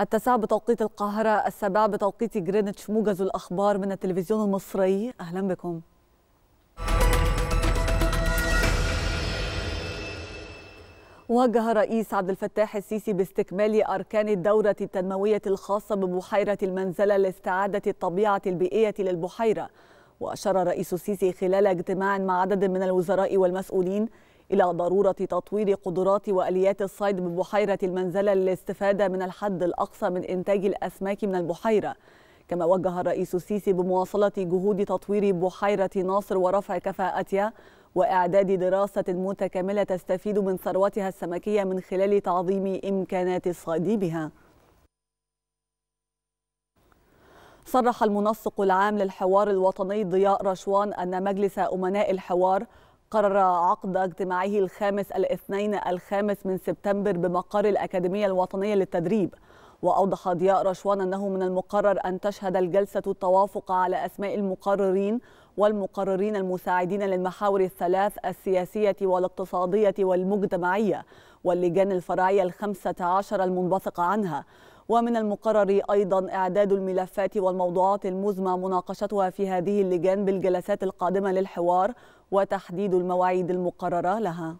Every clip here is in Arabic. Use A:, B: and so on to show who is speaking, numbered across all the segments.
A: التسعة بتوقيت القاهرة السابعة بتوقيت جرينتش موجز الأخبار من التلفزيون المصري أهلا بكم وجه رئيس عبد الفتاح السيسي باستكمال أركان الدورة التنموية الخاصة ببحيرة المنزلة لاستعادة الطبيعة البيئية للبحيرة وأشار الرئيس السيسي خلال اجتماع مع عدد من الوزراء والمسؤولين إلى ضرورة تطوير قدرات وأليات الصيد ببحيرة المنزلة للاستفادة من الحد الأقصى من إنتاج الأسماك من البحيرة كما وجه الرئيس السيسي بمواصلة جهود تطوير بحيرة ناصر ورفع كفاءتها وإعداد دراسة متكاملة تستفيد من ثروتها السمكية من خلال تعظيم إمكانات الصيد بها صرح المنسق العام للحوار الوطني ضياء رشوان أن مجلس أمناء الحوار قرر عقد اجتماعه الخامس الاثنين الخامس من سبتمبر بمقر الأكاديمية الوطنية للتدريب وأوضح ضياء رشوان أنه من المقرر أن تشهد الجلسة التوافق على أسماء المقررين والمقررين المساعدين للمحاور الثلاث السياسية والاقتصادية والمجتمعية واللجان الفرعية الخمسة عشر المنبثقة عنها ومن المقرر أيضا إعداد الملفات والموضوعات المزمع مناقشتها في هذه اللجان بالجلسات القادمة للحوار وتحديد المواعيد المقررة لها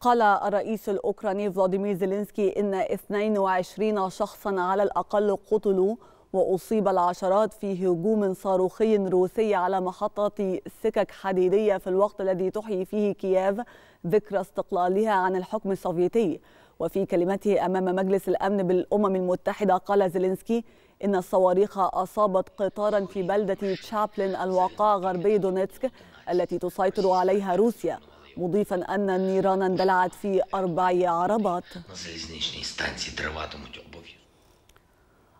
A: قال الرئيس الأوكراني فلاديمير زيلينسكي إن 22 شخصا على الأقل قتلوا وأصيب العشرات في هجوم صاروخي روسي على محطة سكك حديدية في الوقت الذي تحيي فيه كييف ذكرى استقلالها عن الحكم السوفيتي وفي كلمته أمام مجلس الأمن بالأمم المتحدة قال زيلينسكي إن الصواريخ أصابت قطارا في بلدة تشابلن الواقعة غربي دونيتسك التي تسيطر عليها روسيا مضيفا أن النيران اندلعت في أربع عربات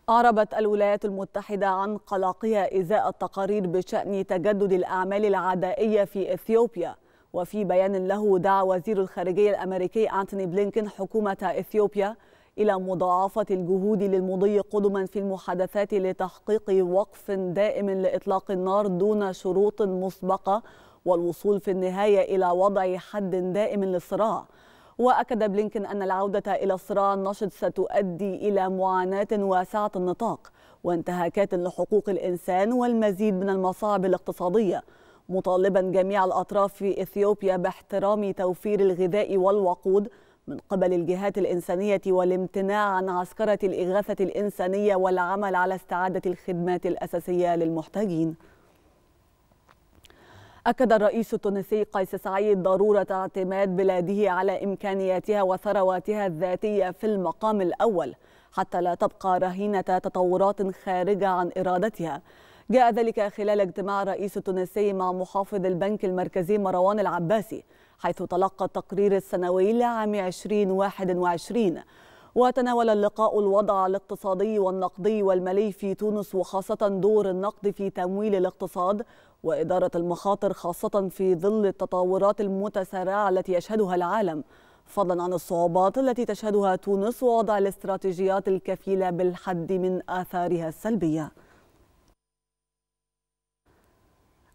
A: أعربت الولايات المتحدة عن قلقها إزاء التقارير بشأن تجدد الأعمال العدائية في إثيوبيا وفي بيان له دعا وزير الخارجية الأمريكي أنتوني بلينكن حكومة إثيوبيا إلى مضاعفة الجهود للمضي قدما في المحادثات لتحقيق وقف دائم لإطلاق النار دون شروط مسبقة والوصول في النهاية إلى وضع حد دائم للصراع وأكد بلينكن أن العودة إلى الصراع النشط ستؤدي إلى معاناة واسعة النطاق وانتهاكات لحقوق الإنسان والمزيد من المصاعب الاقتصادية مطالبا جميع الأطراف في إثيوبيا باحترام توفير الغذاء والوقود من قبل الجهات الإنسانية والامتناع عن عسكرة الإغاثة الإنسانية والعمل على استعادة الخدمات الأساسية للمحتاجين أكد الرئيس التونسي قيس سعيد ضرورة اعتماد بلاده على إمكانياتها وثرواتها الذاتية في المقام الأول حتى لا تبقى رهينة تطورات خارجة عن إرادتها جاء ذلك خلال اجتماع رئيس التونسي مع محافظ البنك المركزي مروان العباسي حيث تلقى التقرير السنوي لعام 2021 وتناول اللقاء الوضع الاقتصادي والنقدي والمالي في تونس وخاصة دور النقد في تمويل الاقتصاد وإدارة المخاطر خاصة في ظل التطورات المتسارعة التي يشهدها العالم فضلا عن الصعوبات التي تشهدها تونس ووضع الاستراتيجيات الكفيلة بالحد من آثارها السلبية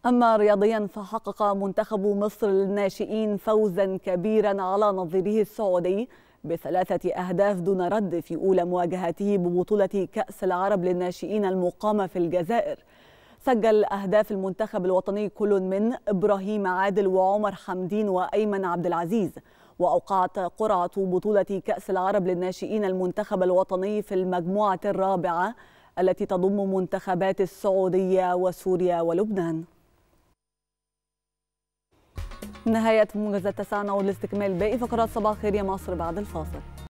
A: أما رياضيا فحقق منتخب مصر للناشئين فوزا كبيرا على نظيره السعودي بثلاثة أهداف دون رد في أولى مواجهته ببطولة كأس العرب للناشئين المقامة في الجزائر سجل أهداف المنتخب الوطني كل من إبراهيم عادل وعمر حمدين وأيمن عبد العزيز وأوقعت قرعة بطولة كأس العرب للناشئين المنتخب الوطني في المجموعة الرابعة التي تضم منتخبات السعودية وسوريا ولبنان نهاية موجز التسعة لاستكمال باقي فقرات صباح خير يا مصر بعد الفاصل